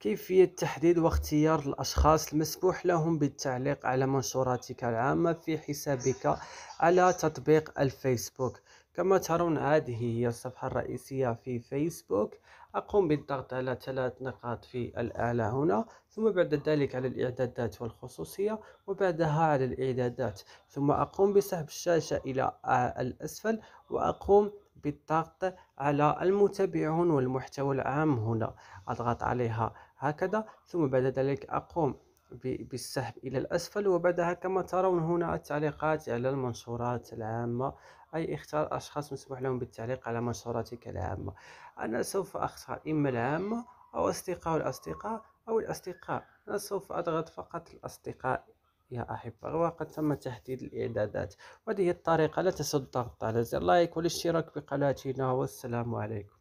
كيفية تحديد واختيار الأشخاص المسموح لهم بالتعليق على منشوراتك العامة في حسابك على تطبيق الفيسبوك كما ترون هذه هي الصفحة الرئيسية في فيسبوك أقوم بالضغط على ثلاث نقاط في الأعلى هنا ثم بعد ذلك على الإعدادات والخصوصية وبعدها على الإعدادات ثم أقوم بسحب الشاشة إلى الأسفل وأقوم بالضغط على المتابعون والمحتوى العام هنا أضغط عليها هكذا ثم بعد ذلك أقوم بالسحب إلى الأسفل وبعدها كما ترون هنا التعليقات على المنشورات العامة أي اختار أشخاص مسموح لهم بالتعليق على منشوراتك العامة أنا سوف أختار إما العامة أو أصدقاء الأصدقاء أو الأصدقاء أنا سوف أضغط فقط الأصدقاء يا أحبة وقد تم تحديد الإعدادات وهذه الطريقة لا تنسوا الضغط على زر لايك والاشتراك بقناتنا والسلام عليكم